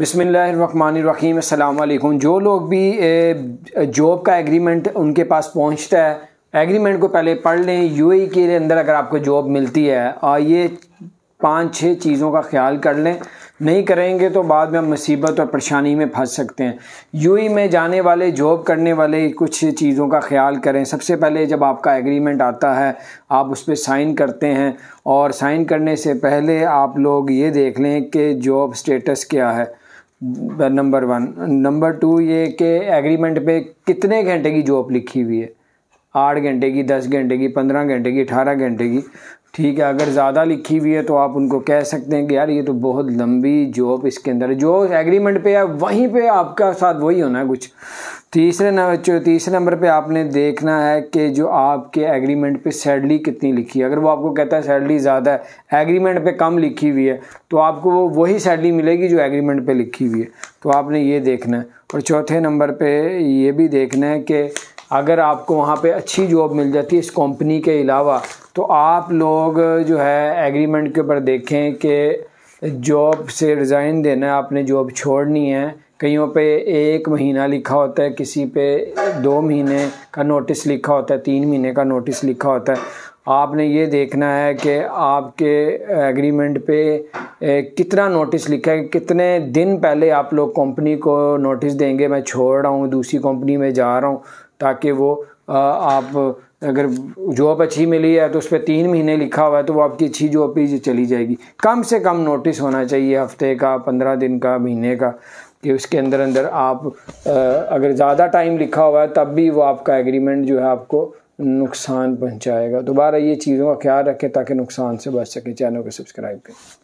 बसमीम अल्लाम जो लोग भी जॉब का एग्रीमेंट उनके पास पहुंचता है एग्रीमेंट को पहले पढ़ लें यूएई के अंदर अगर आपको जॉब मिलती है और ये पाँच छः चीज़ों का ख्याल कर लें नहीं करेंगे तो बाद में हम मुसीबत और परेशानी में फंस सकते हैं यूएई में जाने वाले जॉब करने वाले कुछ चीज़ों का ख्याल करें सबसे पहले जब आपका एग्रीमेंट आता है आप उस पर साइन करते हैं और साइन करने से पहले आप लोग ये देख लें कि जॉब स्टेटस क्या है नंबर वन नंबर टू ये कि एग्रीमेंट पे कितने घंटे की जॉब लिखी हुई है आठ घंटे की दस घंटे की पंद्रह घंटे की अठारह घंटे की ठीक है अगर ज़्यादा लिखी हुई है तो आप उनको कह सकते हैं कि यार ये तो बहुत लंबी जॉब इसके अंदर जो एग्रीमेंट पे है वहीं पे आपका साथ वही होना है कुछ तीसरे नंबर तीसरे नंबर पे आपने देखना है कि जो आपके एग्रीमेंट पे सैलरी कितनी लिखी है अगर वो आपको कहता है सैलरी ज़्यादा है एग्रीमेंट पे कम लिखी हुई है तो आपको वो वही सैलरी मिलेगी जो एग्रीमेंट पे लिखी हुई है तो आपने ये देखना है और चौथे नंबर पे ये भी देखना है कि अगर आपको वहाँ पे अच्छी जॉब मिल जाती है इस कंपनी के अलावा तो आप लोग जो है एग्रीमेंट के ऊपर देखें कि जॉब से रिज़ाइन देना है आपने जॉब छोड़नी है कईयों पे एक महीना लिखा होता है किसी पे दो महीने का नोटिस लिखा होता है तीन महीने का नोटिस लिखा होता है आपने ये देखना है कि आपके एग्रीमेंट पे कितना नोटिस लिखा है कितने दिन पहले आप लोग कंपनी को नोटिस देंगे मैं छोड़ रहा हूँ दूसरी कंपनी में जा रहा हूँ ताकि वो आप अगर जॉब अच्छी मिली है तो उस पर तीन महीने लिखा हुआ है तो वो आपकी अच्छी जॉब भी चली जाएगी कम से कम नोटिस होना चाहिए हफ्ते का पंद्रह दिन का महीने का कि उसके अंदर अंदर आप अगर ज़्यादा टाइम लिखा हुआ है तब भी वो आपका एग्रीमेंट जो है आपको नुकसान पहुंचाएगा दोबारा ये चीज़ों का ख्याल रखें ताकि नुकसान से बच सकें चैनल को सब्सक्राइब करें